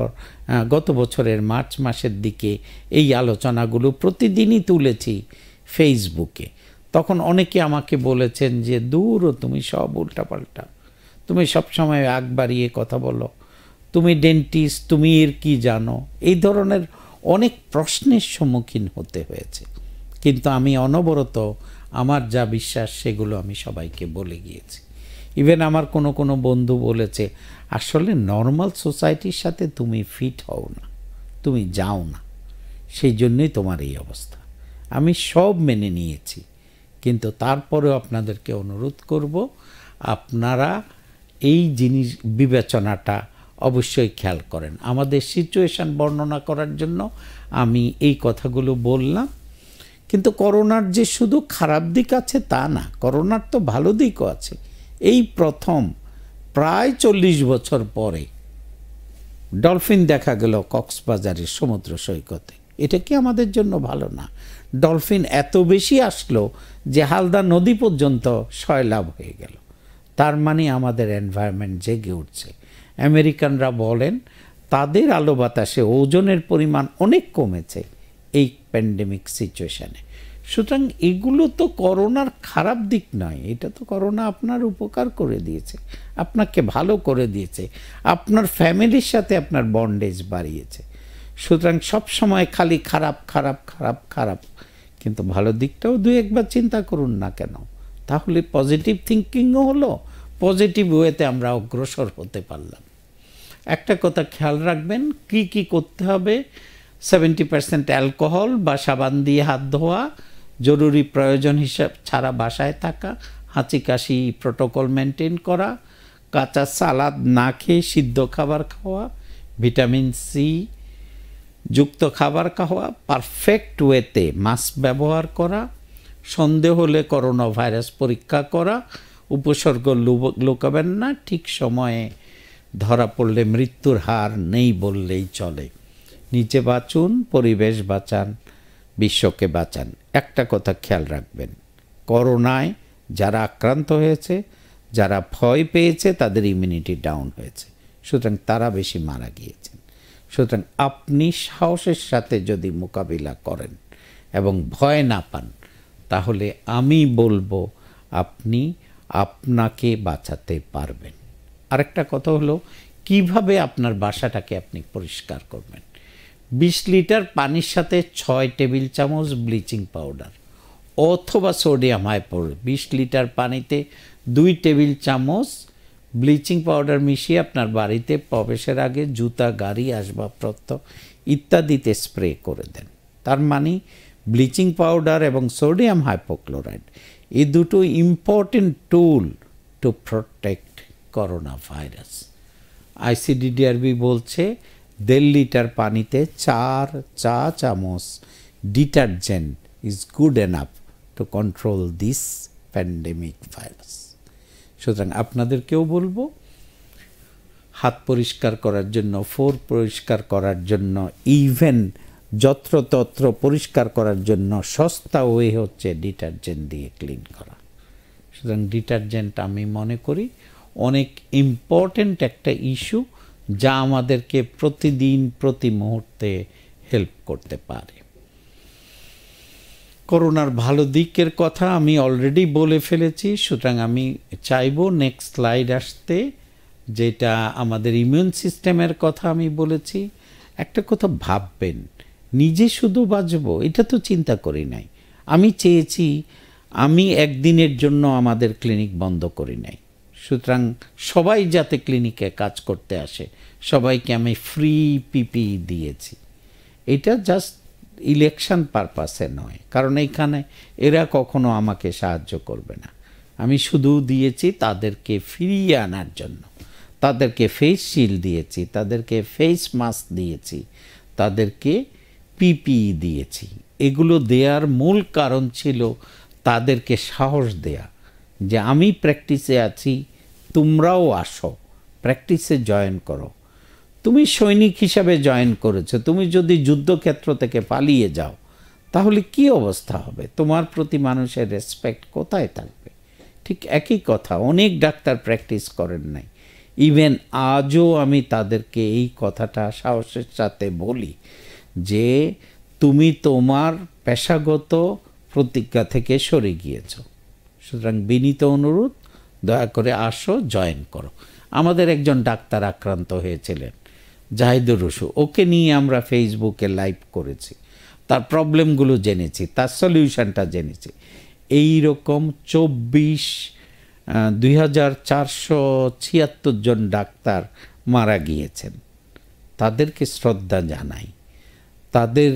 গত বছরের মার্চ মাসের দিকে এই আলোচনাগুলো প্রতিদিনই তুলেছি ফেসবুকে তখন অনেকে আমাকে বলেছেন যে দূর তুমি সব উল্টাপাল্টা তুমি সবসময় আগ বাড়িয়ে কথা বলো তুমি ডেন্টিস্ট তুমি এর কি জানো এই ধরনের অনেক প্রশ্নের সম্মুখীন হতে হয়েছে কিন্তু আমি অনবরত আমার যা বিশ্বাস সেগুলো আমি সবাইকে বলে গিয়েছি ইভেন আমার কোনো কোনো বন্ধু বলেছে আসলে নর্মাল সোসাইটির সাথে তুমি ফিট হও না তুমি যাও না সেই জন্যই তোমার এই অবস্থা আমি সব মেনে নিয়েছি কিন্তু তারপরেও আপনাদেরকে অনুরোধ করব আপনারা এই জিনিস বিবেচনাটা অবশ্যই খেয়াল করেন আমাদের সিচুয়েশান বর্ণনা করার জন্য আমি এই কথাগুলো বললাম কিন্তু করোনার যে শুধু খারাপ দিক আছে তা না করোনার তো ভালো দিকও আছে এই প্রথম প্রায় চল্লিশ বছর পরে ডলফিন দেখা গেল কক্সবাজারের সমুদ্র সৈকতে এটা কি আমাদের জন্য ভালো না ডলফিন এত বেশি আসলো যে হালদা নদী পর্যন্ত সয়লাভ হয়ে গেল তার মানে আমাদের এনভায়রনমেন্ট জেগে উঠছে আমেরিকানরা বলেন তাদের আলো বাতাসে ওজনের পরিমাণ অনেক কমেছে এই প্যান্ডেমিক সিচুয়েশানে সুতরাং এগুলো তো করোনার খারাপ দিক নয় এটা তো করোনা আপনার উপকার করে দিয়েছে আপনাকে ভালো করে দিয়েছে আপনার ফ্যামিলির সাথে আপনার বন্ডেজ বাড়িয়েছে সুতরাং সবসময় খালি খারাপ খারাপ খারাপ খারাপ কিন্তু ভালো দিকটাও দু একবার চিন্তা করুন না কেন তাহলে পজিটিভ থিঙ্কিংও হলো পজিটিভ ওয়েতে আমরা অগ্রসর হতে পারলাম একটা কথা খেয়াল রাখবেন কি কি করতে হবে সেভেন্টি পার্সেন্ট অ্যালকোহল বা সাবান দিয়ে হাত ধোয়া জরুরি প্রয়োজন হিসাব ছাড়া বাসায় থাকা হাঁচি কাশি প্রোটোকল মেনটেন করা কাঁচা সালাদ না খেয়ে সিদ্ধ খাবার খাওয়া ভিটামিন সি যুক্ত খাবার খাওয়া পারফেক্ট ওয়েতে মাস্ক ব্যবহার করা সন্দেহ হলে করোনা ভাইরাস পরীক্ষা করা উপসর্গ লুকাবেন না ঠিক সময়ে ধরা পড়লে মৃত্যুর হার নেই বললেই চলে নিচে বাঁচুন পরিবেশ বাঁচান বিশ্বকে বাঁচান একটা কথা খেয়াল রাখবেন করোনায় যারা আক্রান্ত হয়েছে যারা ভয় পেয়েছে তাদের ইমিউনিটি ডাউন হয়েছে সুতরাং তারা বেশি মারা গিয়েছেন সুতরাং আপনি সাহসের সাথে যদি মোকাবিলা করেন এবং ভয় না পান তাহলে আমি বলবো আপনি আপনাকে বাঁচাতে পারবেন আরেকটা কথা হলো কিভাবে আপনার বাসাটাকে আপনি পরিষ্কার করবেন বিশ লিটার পানির সাথে ছয় টেবিল চামচ ব্লিচিং পাউডার অথবা সোডিয়াম হাইপোর বিশ লিটার পানিতে দুই টেবিল চামচ ব্লিচিং পাউডার মিশিয়ে আপনার বাড়িতে প্রবেশের আগে জুতা গাড়ি আসবাবপত্র ইত্যাদিতে স্প্রে করে দেন তার মানে ব্লিচিং পাউডার এবং সোডিয়াম হাইপোক্লোরাইড এই দুটো important tool to protect corona virus ICDDRB বলছে দেড় লিটার পানিতে চার চা চামচ detergent is good enough to control this pandemic virus সুতরাং আপনাদেরকেও বলবো হাত পরিষ্কার করার জন্য ফোর পরিষ্কার করার জন্য ইভেন যত্রতত্র পরিষ্কার করার জন্য সস্তা ওয়ে হচ্ছে ডিটারজেন্ট দিয়ে ক্লিন করা সুতরাং ডিটারজেন্ট আমি মনে করি অনেক ইম্পর্ট্যান্ট একটা ইস্যু যা আমাদেরকে প্রতিদিন প্রতি মুহূর্তে হেল্প করতে পারে করোনার ভালো দিকের কথা আমি অলরেডি বলে ফেলেছি সুতরাং আমি চাইবো নেক্সট স্লাইড আসতে যেটা আমাদের ইমিউন সিস্টেমের কথা আমি বলেছি একটা কথা ভাববেন নিজে শুধু বাঁচব এটা তো চিন্তা করি নাই আমি চেয়েছি আমি একদিনের জন্য আমাদের ক্লিনিক বন্ধ করি নাই সুতরাং সবাই যাতে ক্লিনিকে কাজ করতে আসে সবাইকে আমি ফ্রি পিপি e দিয়েছি এটা জাস্ট ইলেকশন পারপাসে নয় কারণ এইখানে এরা কখনো আমাকে সাহায্য করবে না আমি শুধু দিয়েছি তাদেরকে ফিরিয়ে আনার জন্য তাদেরকে ফেস শিল্ড দিয়েছি তাদেরকে ফেস মাস্ক দিয়েছি তাদেরকে পিপি e দিয়েছি এগুলো দেওয়ার মূল কারণ ছিল তাদেরকে সাহস দেয়া যে আমি প্র্যাকটিসে আছি তোমরাও আসো প্র্যাকটিসে জয়েন করো তুমি সৈনিক হিসাবে জয়েন করেছো তুমি যদি যুদ্ধক্ষেত্র থেকে পালিয়ে যাও তাহলে কি অবস্থা হবে তোমার প্রতি মানুষের রেসপেক্ট কোথায় থাকবে ঠিক একই কথা অনেক ডাক্তার প্র্যাকটিস করেন নাই ইভেন আজও আমি তাদেরকে এই কথাটা সাহসের সাথে বলি যে তুমি তোমার পেশাগত প্রতিজ্ঞা থেকে সরে গিয়েছ সুতরাং বিনীত অনুরোধ দয়া করে আসো জয়েন করো আমাদের একজন ডাক্তার আক্রান্ত হয়েছিলেন জাহিদুর রসু ওকে নিয়ে আমরা ফেসবুকে লাইভ করেছি তার প্রবলেমগুলো জেনেছি তার সলিউশনটা জেনেছি এই রকম চব্বিশ দুই হাজার চারশো ছিয়াত্তর জন ডাক্তার মারা গিয়েছেন তাদেরকে শ্রদ্ধা জানাই তাদের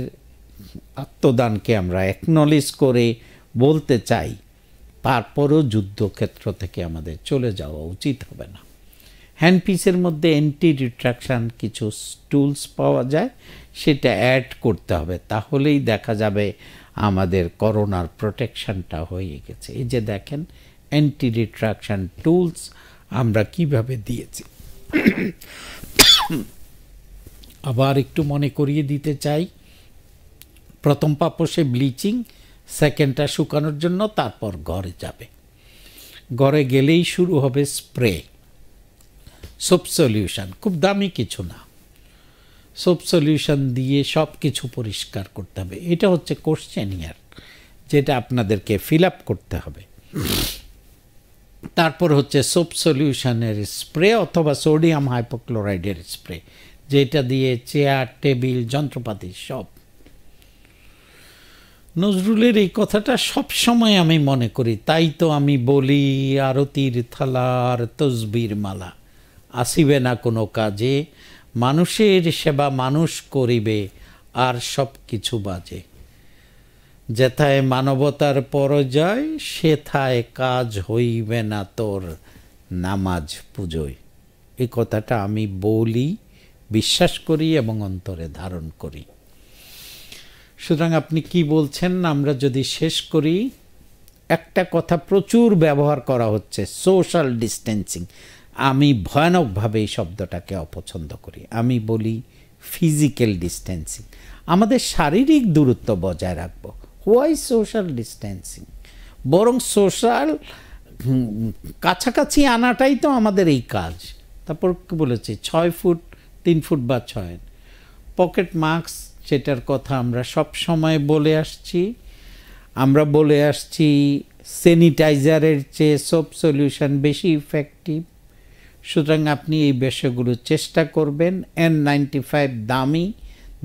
আত্মদানকে আমরা একনলেজ করে বলতে চাই তারপরও যুদ্ধক্ষেত্র থেকে আমাদের চলে যাওয়া উচিত হবে না হ্যান্ডপিসের মধ্যে অ্যান্টি রিট্রাকশান কিছু টুলস পাওয়া যায় সেটা অ্যাড করতে হবে তাহলেই দেখা যাবে আমাদের করোনার প্রোটেকশানটা হয়ে গেছে এই যে দেখেন অ্যান্টি রিট্রাকশান টুলস আমরা কিভাবে দিয়েছি আবার একটু মনে করিয়ে দিতে চাই প্রথম পাপসে ব্লিচিং সেকেন্ডটা শুকানোর জন্য তারপর ঘরে যাবে ঘরে গেলেই শুরু হবে স্প্রে সোপ সলিউশন খুব দামি কিছু না সোপ সলিউশন দিয়ে সব কিছু পরিষ্কার করতে হবে এটা হচ্ছে কোশ্চেনিয়ার যেটা আপনাদেরকে ফিল আপ করতে হবে তারপর হচ্ছে সোপ সলিউশনের স্প্রে অথবা সোডিয়াম হাইপোক্লোরাইডের স্প্রে যেটা দিয়ে চেয়ার টেবিল যন্ত্রপাতি সব নজরুলের এই কথাটা সব সময় আমি মনে করি তাই তো আমি বলি আরতির থালার তসবির মালা আসিবে না কোনো কাজে মানুষের সেবা মানুষ করিবে আর সব কিছু বাজে যেথায় মানবতার পরজয় সেথায় কাজ হইবে না তোর নামাজ পুজোয় এই কথাটা আমি বলি বিশ্বাস করি এবং অন্তরে ধারণ করি সুতরাং আপনি কি বলছেন আমরা যদি শেষ করি একটা কথা প্রচুর ব্যবহার করা হচ্ছে সোশ্যাল ডিস্টেন্সিং আমি ভয়ানকভাবে এই শব্দটাকে অপছন্দ করি আমি বলি ফিজিক্যাল ডিস্টেন্সিং আমাদের শারীরিক দূরত্ব বজায় রাখবো হোয়াই সোশ্যাল ডিস্টেন্সিং বরং সোশ্যাল কাছাকাছি আনাটাই তো আমাদের এই কাজ তারপর বলেছে ছয় ফুট তিন ফুট বা ছয় পকেট মাস্ক সেটার কথা আমরা সব সময় বলে আসছি আমরা বলে আসছি স্যানিটাইজারের চেয়ে সোপ সলিউশন বেশি ইফেক্টিভ সুতরাং আপনি এই বিষয়গুলো চেষ্টা করবেন এন নাইনটি ফাইভ দামি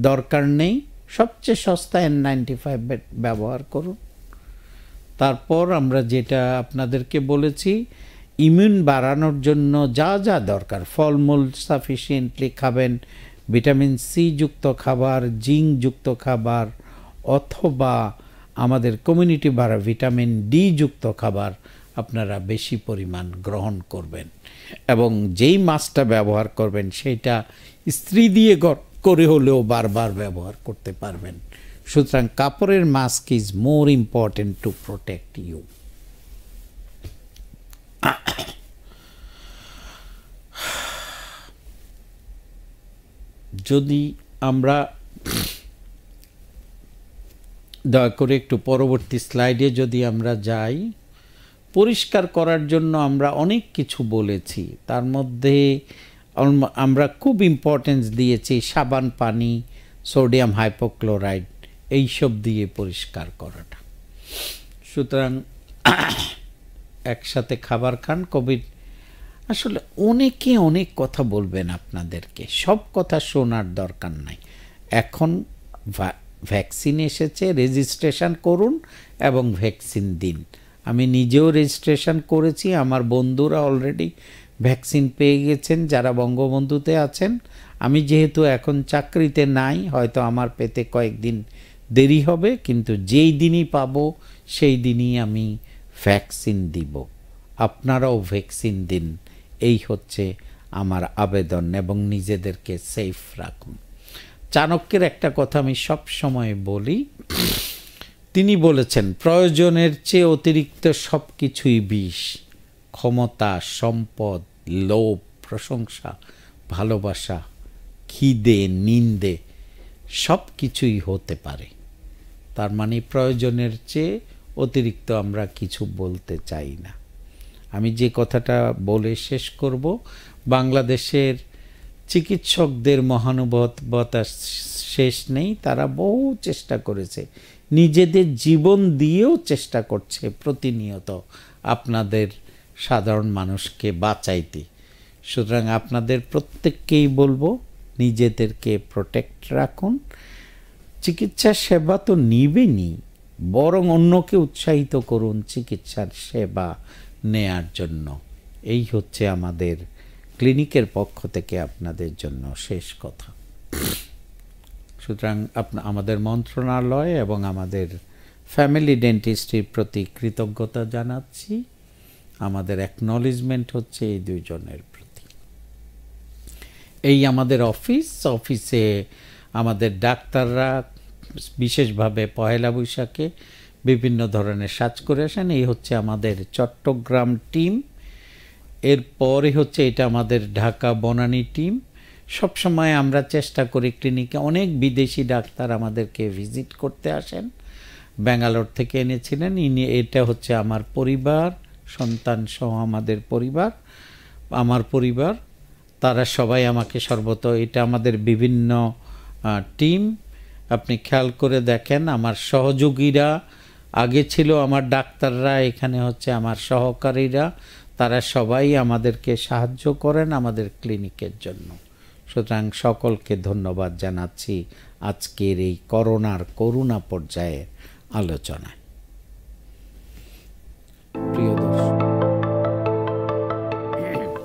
দরকার নেই সবচেয়ে সস্তা এন নাইনটি ফাইভ ব্যবহার করুন তারপর আমরা যেটা আপনাদেরকে বলেছি ইমিউন বাড়ানোর জন্য যা যা দরকার ফলমূল সাফিসিয়েন্টলি খাবেন ভিটামিন সি যুক্ত খাবার জিঙ্ক যুক্ত খাবার অথবা আমাদের কমিউনিটি বাড়া ভিটামিন ডি যুক্ত খাবার আপনারা বেশি পরিমাণ গ্রহণ করবেন এবং যেই মাছটা ব্যবহার করবেন সেইটা স্ত্রী দিয়ে করে হলেও বারবার ব্যবহার করতে পারবেন সুতরাং কাপড়ের mask is more important to protect you যদি আমরা দয়া করে একটু পরবর্তী স্লাইডে যদি আমরা যাই পরিষ্কার করার জন্য আমরা অনেক কিছু বলেছি তার মধ্যে আমরা খুব ইম্পর্টেন্স দিয়েছি সাবান পানি সোডিয়াম হাইপোক্লোরাইড এইসব দিয়ে পরিষ্কার করাটা সুতরাং একসাথে খাবার খান কোভিড আসলে অনেকে অনেক কথা বলবেন আপনাদেরকে সব কথা শোনার দরকার নাই এখন ভ্যাকসিন এসেছে রেজিস্ট্রেশন করুন এবং ভ্যাকসিন দিন আমি নিজেও রেজিস্ট্রেশন করেছি আমার বন্ধুরা অলরেডি ভ্যাকসিন পেয়ে গেছেন যারা বঙ্গবন্ধুতে আছেন আমি যেহেতু এখন চাকরিতে নাই হয়তো আমার পেতে কয়েকদিন দেরি হবে কিন্তু যেই দিনই পাব সেই দিনই আমি ভ্যাকসিন দিব আপনারাও ভ্যাকসিন দিন এই হচ্ছে আমার আবেদন এবং নিজেদেরকে সেফ রাখুন চাণক্যের একটা কথা আমি সব সময় বলি তিনি বলেছেন প্রয়োজনের চেয়ে অতিরিক্ত সব কিছুই বিষ ক্ষমতা সম্পদ লোভ প্রশংসা ভালোবাসা খিদে নিন্দে সব কিছুই হতে পারে তার মানে প্রয়োজনের চেয়ে অতিরিক্ত আমরা কিছু বলতে চাই না আমি যে কথাটা বলে শেষ করব বাংলাদেশের চিকিৎসকদের মহানুভবতা শেষ নেই তারা বহু চেষ্টা করেছে নিজেদের জীবন দিয়েও চেষ্টা করছে প্রতিনিয়ত আপনাদের সাধারণ মানুষকে বাঁচাইতে সুতরাং আপনাদের প্রত্যেককেই বলবো নিজেদেরকে প্রোটেক্ট রাখুন চিকিৎসা সেবা তো নিবেনি বরং অন্যকে উৎসাহিত করুন চিকিৎসার সেবা নেয়ার জন্য এই হচ্ছে আমাদের ক্লিনিকের পক্ষ থেকে আপনাদের জন্য শেষ কথা সুতরাং আমাদের মন্ত্রণালয় এবং আমাদের ফ্যামিলি ডেন্টিস্টির প্রতি কৃতজ্ঞতা জানাচ্ছি আমাদের অ্যাকনোলেজমেন্ট হচ্ছে এই দুইজনের প্রতি এই আমাদের অফিস অফিসে আমাদের ডাক্তাররা বিশেষভাবে পহেলা বৈশাখে বিভিন্ন ধরনের সাজ করে আসেন এই হচ্ছে আমাদের চট্টগ্রাম টিম এরপরে হচ্ছে এটা আমাদের ঢাকা বনানী টিম সব সময় আমরা চেষ্টা করি ক্লিনিকে অনেক বিদেশি ডাক্তার আমাদেরকে ভিজিট করতে আসেন ব্যাঙ্গালোর থেকে এনেছিলেন ইনি এটা হচ্ছে আমার পরিবার সন্তান সহ আমাদের পরিবার আমার পরিবার তারা সবাই আমাকে সর্বত এটা আমাদের বিভিন্ন টিম আপনি খেয়াল করে দেখেন আমার সহযোগীরা আগে ছিল আমার ডাক্তাররা এখানে হচ্ছে আমার সহকারীরা তারা সবাই আমাদেরকে সাহায্য করেন আমাদের ক্লিনিকের জন্য সুতরাং সকলকে ধন্যবাদ জানাচ্ছি আজকের এই করোনার করুণা পর্যায়ের আলোচনায় প্রিয়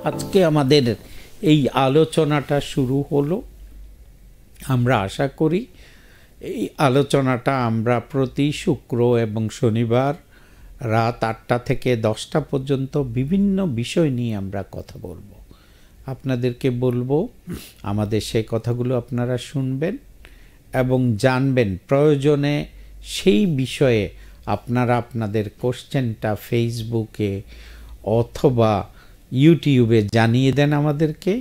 আজকে আমাদের এই আলোচনাটা শুরু হলো আমরা আশা করি এই আলোচনাটা আমরা প্রতি শুক্র এবং শনিবার রাত আটটা থেকে দশটা পর্যন্ত বিভিন্ন বিষয় নিয়ে আমরা কথা বলবো আপনাদেরকে বলবো আমাদের সেই কথাগুলো আপনারা শুনবেন এবং জানবেন প্রয়োজনে সেই বিষয়ে আপনারা আপনাদের কোশ্চেনটা ফেসবুকে অথবা ইউটিউবে জানিয়ে দেন আমাদেরকে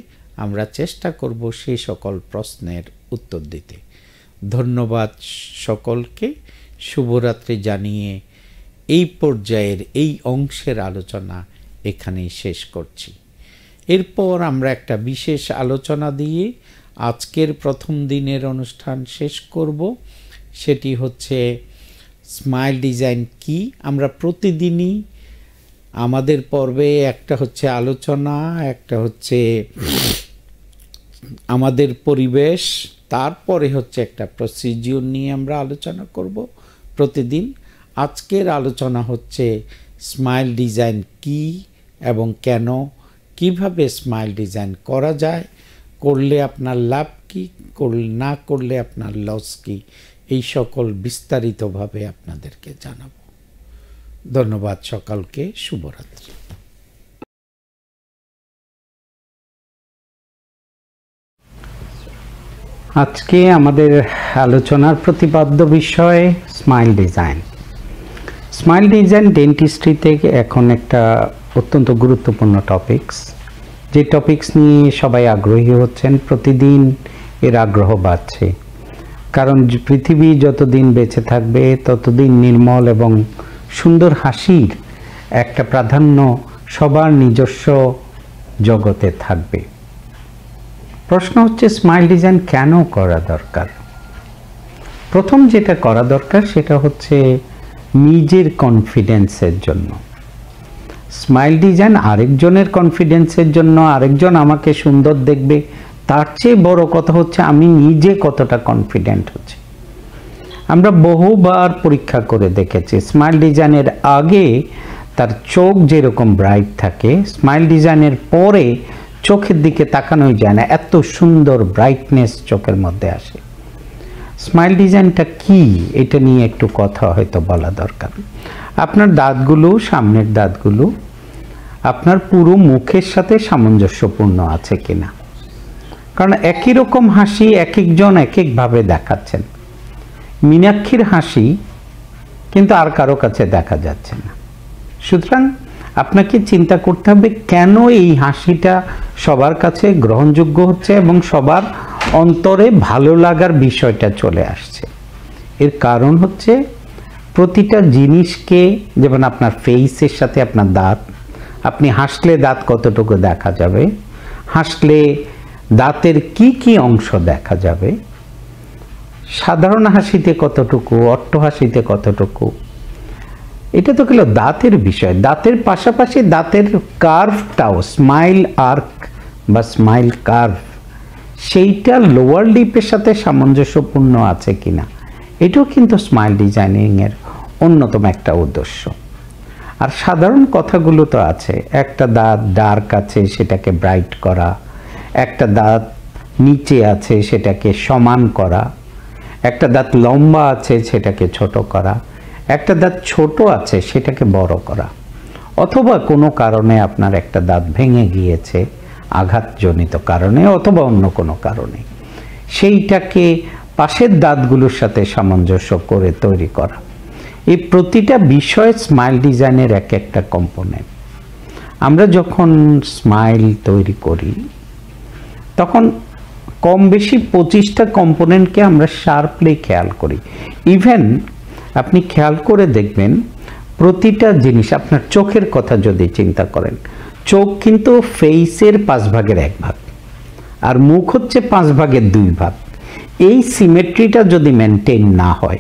আমরা চেষ্টা করব সেই সকল প্রশ্নের উত্তর দিতে ধন্যবাদ সকলকে শুভরাত্রি জানিয়ে এই পর্যায়ের এই অংশের আলোচনা এখানেই শেষ করছি এরপর আমরা একটা বিশেষ আলোচনা দিয়ে আজকের প্রথম দিনের অনুষ্ঠান শেষ করব সেটি হচ্ছে স্মাইল ডিজাইন কি আমরা প্রতিদিনই আমাদের পর্বে একটা হচ্ছে আলোচনা একটা হচ্ছে আমাদের পরিবেশ তারপরে হচ্ছে একটা প্রসিজিওর নিয়ে আমরা আলোচনা করব প্রতিদিন আজকের আলোচনা হচ্ছে স্মাইল ডিজাইন কি এবং কেন কিভাবে স্মাইল ডিজাইন করা যায় করলে আপনার লাভ কি করলে না করলে আপনার লস কি এই সকল বিস্তারিতভাবে আপনাদেরকে জানাবো ধন্যবাদ সকালকে শুভরাত্রি আজকে আমাদের আলোচনার প্রতিপাদ্য বিষয় স্মাইল ডিজাইন স্মাইল ডিজাইন ডেন্টিস্ট্রিতে এখন একটা অত্যন্ত গুরুত্বপূর্ণ টপিকস যে টপিকস নিয়ে সবাই আগ্রহী হচ্ছেন প্রতিদিন এর আগ্রহ বাড়ছে কারণ পৃথিবী যতদিন বেঁচে থাকবে ততদিন নির্মল এবং সুন্দর হাসির একটা প্রাধান্য সবার নিজস্ব জগতে থাকবে প্রশ্ন হচ্ছে স্মাইল ডিজাইন কেন করা দরকার প্রথম যেটা করা দরকার সেটা হচ্ছে নিজের কনফিডেন্সের জন্য স্মাইল ডিজাইন আরেকজনের কনফিডেন্সের জন্য আরেকজন আমাকে সুন্দর দেখবে তার চেয়ে বড় কথা হচ্ছে আমি নিজে কতটা কনফিডেন্ট হচ্ছে আমরা বহুবার পরীক্ষা করে দেখেছি স্মাইল ডিজাইনের আগে তার চোখ যেরকম ব্রাইট থাকে স্মাইল ডিজাইনের পরে চোখের দিকে তাকানোই যায় না এত সুন্দর ব্রাইটনেস চোখের মধ্যে আসে স্মাইল ডিজাইনটা কি এটা নিয়ে একটু কথা হয়তো বলা দরকার আপনার দাঁতগুলো সামনের দাঁতগুলো আপনার পুরো মুখের সাথে সামঞ্জস্যপূর্ণ আছে কিনা কারণ একই রকম হাসি এক একজন এক একভাবে দেখাচ্ছেন মীনাক্ষীর হাসি কিন্তু আর কারো কাছে দেখা যাচ্ছে না সুতরাং আপনাকে চিন্তা করতে হবে কেন এই হাসিটা সবার কাছে গ্রহণযোগ্য হচ্ছে এবং সবার অন্তরে ভালো লাগার বিষয়টা চলে আসছে এর কারণ হচ্ছে প্রতিটা জিনিসকে যেমন আপনার ফেইসের সাথে আপনার দাঁত আপনি হাসলে দাঁত কতটুকু দেখা যাবে হাসলে দাঁতের কি কি অংশ দেখা যাবে সাধারণ হাসিতে কতটুকু অট্ট হাসিতে কতটুকু এটা তো গেল দাঁতের বিষয় দাঁতের পাশাপাশি দাঁতের কার্ভটাও স্মাইল আর্ক বা স্মাইল কার্ভ সেইটা লোয়ার লিপের সাথে সামঞ্জস্যপূর্ণ আছে কিনা এটাও কিন্তু স্মাইল ডিজাইনিংয়ের অন্যতম একটা উদ্দেশ্য আর সাধারণ কথাগুলো তো আছে একটা দাঁত ডার্ক আছে সেটাকে ব্রাইট করা একটা দাঁত নিচে আছে সেটাকে সমান করা একটা দাঁত লম্বা আছে সেটাকে ছোট করা একটা দাঁত ছোট আছে সেটাকে বড় করা অথবা কোনো কারণে আপনার একটা দাঁত ভেঙে গিয়েছে আঘাতজনিত কারণে অথবা অন্য কোনো কারণে সেইটাকে পাশের দাঁতগুলোর সাথে সামঞ্জস্য করে তৈরি করা এই প্রতিটা বিষয় স্মাইল ডিজাইনের এক একটা কম্পোনেন্ট আমরা যখন স্মাইল তৈরি করি তখন কম বেশি পঁচিশটা কম্পোনেন্টকে আমরা শার্পলি খেয়াল করি ইভেন আপনি খেয়াল করে দেখবেন প্রতিটা জিনিস আপনার চোখের কথা যদি চিন্তা করেন চোখ কিন্তু ফেইসের পাঁচ ভাগের এক ভাগ আর মুখ হচ্ছে পাঁচ ভাগের দুই ভাগ এই সিমেট্রিটা যদি মেনটেন না হয়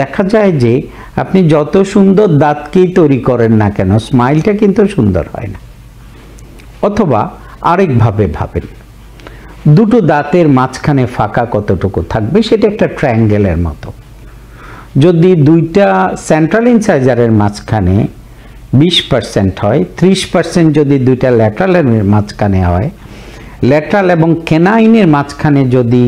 দেখা যায় যে আপনি যত সুন্দর দাঁতকেই তৈরি করেন না কেন স্মাইলটা কিন্তু সুন্দর হয় না অথবা আরেকভাবে ভাবেন দুটো দাঁতের মাঝখানে ফাঁকা কতটুকু থাকবে সেটা একটা ট্রায়াঙ্গেলের মতো যদি দুইটা সেন্ট্রাল ইনসাইজারের মাঝখানে বিশ পার্সেন্ট হয় ত্রিশ পার্সেন্ট যদি দুইটা ল্যাটারালের মাঝখানে হয় ল্যাটারাল এবং কেনাইনের মাঝখানে যদি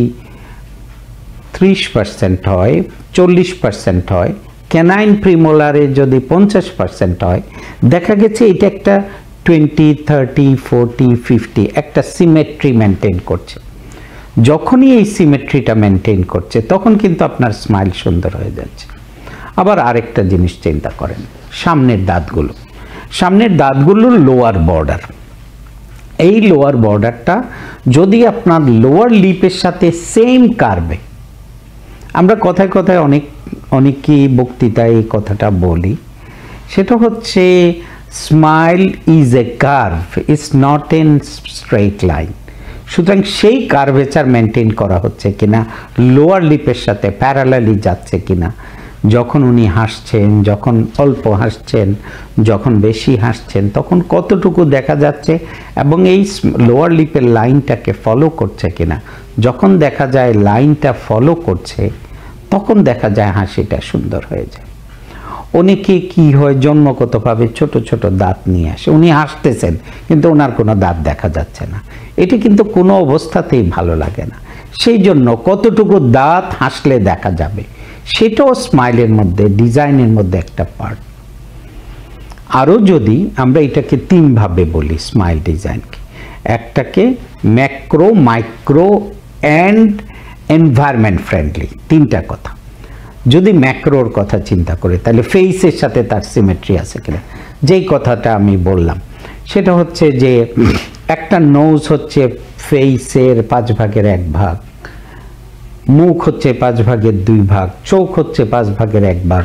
ত্রিশ পার্সেন্ট হয় চল্লিশ পার্সেন্ট হয় ক্যানাইন প্রিমোলারে যদি পঞ্চাশ পার্সেন্ট হয় দেখা গেছে এটা একটা টোয়েন্টি থার্টি ফোরটি ফিফটি একটা সিমেট্রি মেনটেন করছে যখনই এই সিমেট্রিটা মেনটেন করছে তখন কিন্তু আপনার স্মাইল সুন্দর হয়ে যাচ্ছে আবার আরেকটা জিনিস চিন্তা করেন সামনের দাঁতগুলো সামনের দাঁতগুলোর লোয়ার বর্ডার এই লোয়ার বর্ডারটা যদি আপনার লোয়ার লিপের সাথে সেম কারবে আমরা কথায় কথায় অনেক অনেকই বক্তৃতায় এই কথাটা বলি সেটা হচ্ছে smile is a curve is not an straight line সুতরাং সেই কার্ভেচার মেনটেন করা হচ্ছে কিনা লোয়ার লিপের সাথে প্যারালালি যাচ্ছে কিনা যখন উনি হাসছেন যখন অল্প হাসছেন যখন বেশি হাসছেন তখন কতটুকু দেখা যাচ্ছে এবং এই লোয়ার লিপের লাইনটাকে ফলো করছে কিনা যখন দেখা যায় লাইনটা ফলো করছে তখন দেখা যায় হাসিটা সুন্দর হয়ে যায় অনেকে কি হয় জন্মগতভাবে ছোট ছোট দাঁত নিয়ে আসে উনি হাসতেছেন কিন্তু ওনার কোনো দাঁত দেখা যাচ্ছে না এটি কিন্তু কোনো অবস্থাতেই ভালো লাগে না সেই জন্য কতটুকু দাঁত হাসলে দেখা যাবে সেটাও স্মাইলের মধ্যে ডিজাইনের মধ্যে একটা পার্ট আরও যদি আমরা এটাকে তিনভাবে বলি স্মাইল ডিজাইনকে একটাকে macro micro and environment friendly তিনটা কথা যদি ম্যাক্রোর কথা চিন্তা করে তাহলে ফেইসের সাথে তার সিমেট্রি আছে কিনা যেই কথাটা আমি বললাম সেটা হচ্ছে যে একটা নোজ হচ্ছে ফেইসের পাঁচ ভাগের এক ভাগ মুখ হচ্ছে পাঁচ ভাগের দুই ভাগ চোখ হচ্ছে পাঁচ ভাগের এক ভাগ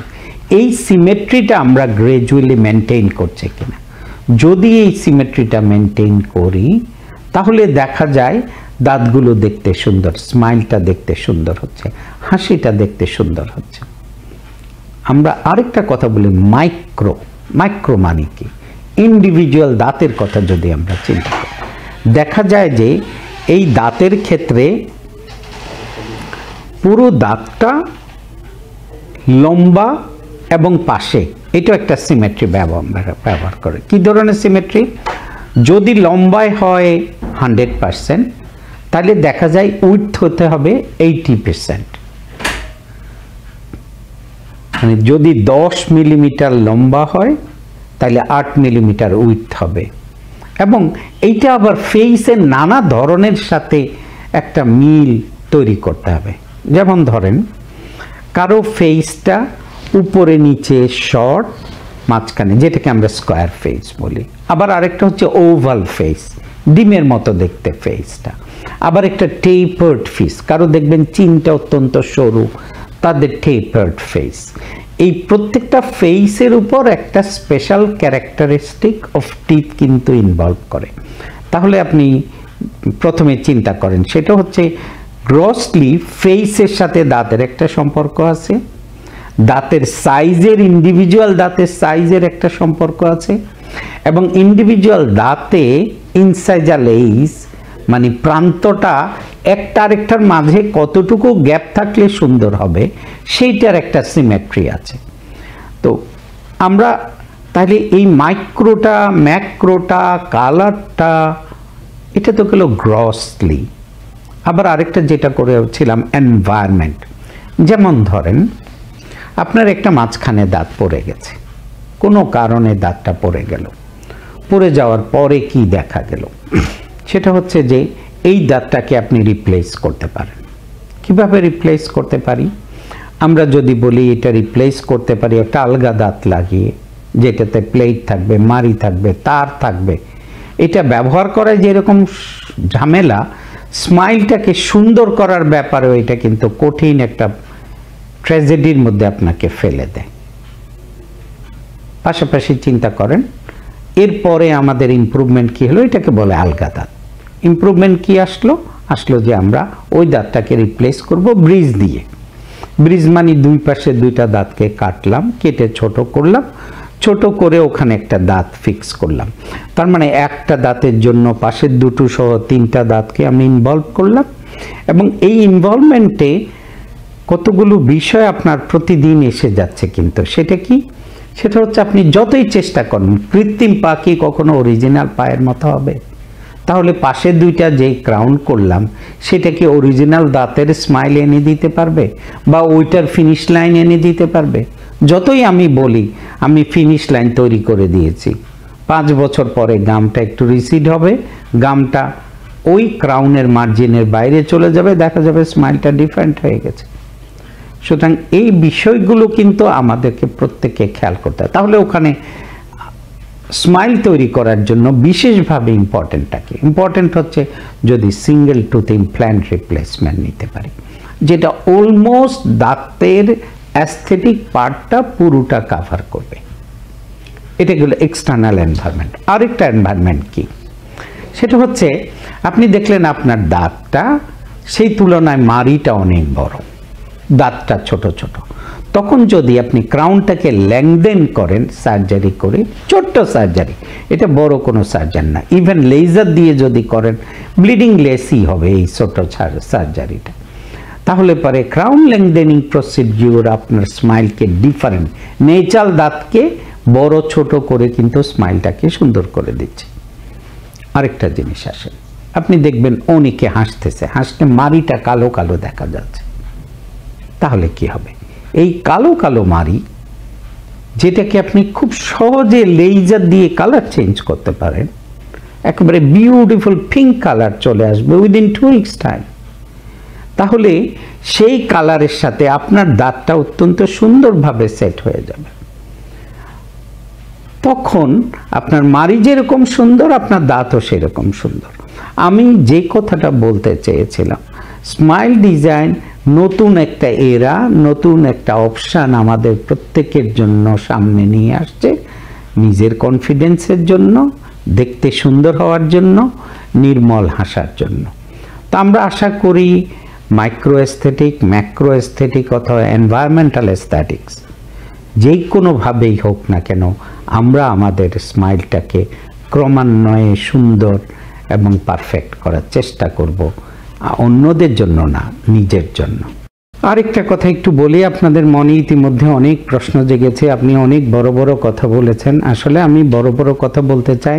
এই সিমেট্রিটা আমরা গ্রেজুয়ালি মেনটেন করছে কিনা যদি এই সিমেট্রিটা মেনটেন করি তাহলে দেখা যায় দাঁতগুলো দেখতে সুন্দর স্মাইলটা দেখতে সুন্দর হচ্ছে হাসিটা দেখতে সুন্দর হচ্ছে আমরা আরেকটা কথা বলি মাইক্রো মাইক্রো মানে কি ইন্ডিভিজুয়াল দাঁতের কথা যদি আমরা চিন্তা করি দেখা যায় যে এই দাঁতের ক্ষেত্রে পুরো দাঁতটা লম্বা এবং পাশে এটা একটা সিমেট্রি ব্যবহার করে কি ধরনের সিমেট্রি যদি লম্বায় হয় হান্ড্রেড পারসেন্ট তাহলে দেখা যায় উইথ হতে হবে এইটি পার্সেন্ট মানে যদি দশ মিলিমিটার লম্বা হয় তাহলে আট মিলিমিটার উইথ হবে এবং এইটা আবার ফেইসের নানা ধরনের সাথে একটা মিল তৈরি করতে হবে যেমন ধরেন কারো ফেইসটা উপরে নিচে শর্ট মাঝখানে যেটাকে আমরা স্কোয়ার ফেস বলি আবার আরেকটা হচ্ছে ওভাল ফেস ডিমের মতো দেখতে ফেসটা আবার একটা টেপার্ড ফিস কারো দেখবেন চিনটা অত্যন্ত সরু তাদের টেপার্ড ফেস এই প্রত্যেকটা ফেসের উপর একটা স্পেশাল ক্যারেক্টারিস্টিক অফ টিপ কিন্তু ইনভলভ করে তাহলে আপনি প্রথমে চিন্তা করেন সেটা হচ্ছে গ্রসলি ফেসের সাথে দাঁতের একটা সম্পর্ক আছে দাঁতের সাইজের ইন্ডিভিজুয়াল দাঁতের সাইজের একটা সম্পর্ক আছে এবং ইন্ডিভিজুয়াল দাঁতে ইনসাইজালেইস মানে প্রান্তটা একটা আরেকটার মাঝে কতটুকু গ্যাপ থাকলে সুন্দর হবে সেইটার একটা সিমেট্রি আছে তো আমরা তাহলে এই মাইক্রোটা ম্যাক্রোটা কালারটা এটা তো গেল গ্রসলি আবার আরেকটা যেটা করেছিলাম এনভায়রনমেন্ট যেমন ধরেন আপনার একটা মাঝখানে দাঁত পড়ে গেছে কোনো কারণে দাঁতটা পড়ে গেল পড়ে যাওয়ার পরে কি দেখা গেল সেটা হচ্ছে যে এই দাঁতটাকে আপনি রিপ্লেস করতে পারেন কিভাবে রিপ্লেস করতে পারি আমরা যদি বলি এটা রিপ্লেস করতে পারি একটা আলগা দাঁত লাগিয়ে যেটাতে প্লেট থাকবে মারি থাকবে তার থাকবে এটা ব্যবহার করায় যেরকম ঝামেলা স্মাইলটাকে সুন্দর করার ব্যাপারেও এটা কিন্তু কঠিন একটা ট্র্যাজেডির মধ্যে আপনাকে ফেলে দেয় পাশাপাশি চিন্তা করেন এরপরে আমাদের ইম্প্রুভমেন্ট কী হলো এটাকে বলে আলগা দাঁত ইম্প্রুভমেন্ট কি আসলো আসলো যে আমরা ওই দাঁতটাকে রিপ্লেস করব ব্রিজ দিয়ে ব্রিজ মানে দুই পাশে দুইটা দাঁতকে কাটলাম কেটে ছোট করলাম ছোট করে ওখানে একটা দাঁত ফিক্স করলাম তার মানে একটা দাঁতের জন্য পাশের দুটো সহ তিনটা দাঁতকে আমি ইনভলভ করলাম এবং এই ইনভলভমেন্টে কতগুলো বিষয় আপনার প্রতিদিন এসে যাচ্ছে কিন্তু সেটা কি সেটা হচ্ছে আপনি যতই চেষ্টা করুন কৃত্রিম পাখি কখনো অরিজিনাল পায়ের মতো হবে তাহলে পাশের দুইটা যেই ক্রাউন করলাম সেটা কি অরিজিনাল দাঁতের স্মাইল এনে দিতে পারবে বা ওইটার ফিনিশ লাইন এনে দিতে পারবে যতই আমি বলি আমি ফিনিশ লাইন তৈরি করে দিয়েছি পাঁচ বছর পরে গামটা একটু রিসিড হবে গামটা ওই ক্রাউনের মার্জিনের বাইরে চলে যাবে দেখা যাবে স্মাইলটা ডিফারেন্ট হয়ে গেছে সুতরাং এই বিষয়গুলো কিন্তু আমাদেরকে প্রত্যেকে খেয়াল করতে হয় তাহলে ওখানে স্মাইল তৈরি করার জন্য বিশেষভাবে ইম্পর্টেন্টটাকে ইম্পর্টেন্ট হচ্ছে যদি সিঙ্গেল টুথ ইমপ্ল্যান্ট রিপ্লেসমেন্ট নিতে পারি যেটা অলমোস্ট দাঁতের অ্যাস্থেটিক পার্টটা পুরোটা কাভার করবে এটা গেল এক্সটার্নাল এনভায়রনমেন্ট আরেকটা এনভায়রনমেন্ট কি সেটা হচ্ছে আপনি দেখলেন আপনার দাঁতটা সেই তুলনায় মারিটা অনেক বড় দাঁতটা ছোট ছোট তখন যদি আপনি ক্রাউনটাকে ল্যাংদেন করেন সার্জারি করে ছোট্ট সার্জারি এটা বড় কোনো সার্জার না ইভেন লেজার দিয়ে যদি করেন ব্লিডিং লেসই হবে এই ছোট সার্জারিটা তাহলে পরে ক্রাউন ল্যাংদেনিং প্রসিডিউর আপনার স্মাইলকে ডিফারেন্ট নেচাল দাঁতকে বড় ছোট করে কিন্তু স্মাইলটাকে সুন্দর করে দিচ্ছে আরেকটা জিনিস আসে আপনি দেখবেন অনেকে হাসতেছে হাসতে মারিটা কালো কালো দেখা যাচ্ছে তাহলে কি হবে এই কালো কালো মারি যেটাকে আপনি খুব সহজে লেজার দিয়ে কালার চেঞ্জ করতে পারেন একেবারে বিউটিফুল পিঙ্ক কালার চলে আসবে উইদিন টু উইক্স টাইম তাহলে সেই কালারের সাথে আপনার দাঁতটা অত্যন্ত সুন্দরভাবে সেট হয়ে যাবে তখন আপনার মারি যেরকম সুন্দর আপনার দাঁতও সেরকম সুন্দর আমি যে কথাটা বলতে চেয়েছিলাম স্মাইল ডিজাইন নতুন একটা এরা নতুন একটা অপশান আমাদের প্রত্যেকের জন্য সামনে নিয়ে আসছে নিজের কনফিডেন্সের জন্য দেখতে সুন্দর হওয়ার জন্য নির্মল হাসার জন্য তো আমরা আশা করি মাইক্রো এস্থেটিক ম্যাক্রো এস্থেটিক অথবা এনভায়রনমেন্টাল এস্থেটিক্স যেই কোনোভাবেই হোক না কেন আমরা আমাদের স্মাইলটাকে ক্রমান্বয়ে সুন্দর এবং পারফেক্ট করার চেষ্টা করব অন্যদের জন্য না নিজের জন্য আরেকটা কথা একটু বলি আপনাদের মনে ইতিমধ্যে অনেক প্রশ্ন জেগেছে আপনি অনেক বড় বড় কথা বলেছেন আসলে আমি বড় বড় কথা বলতে চাই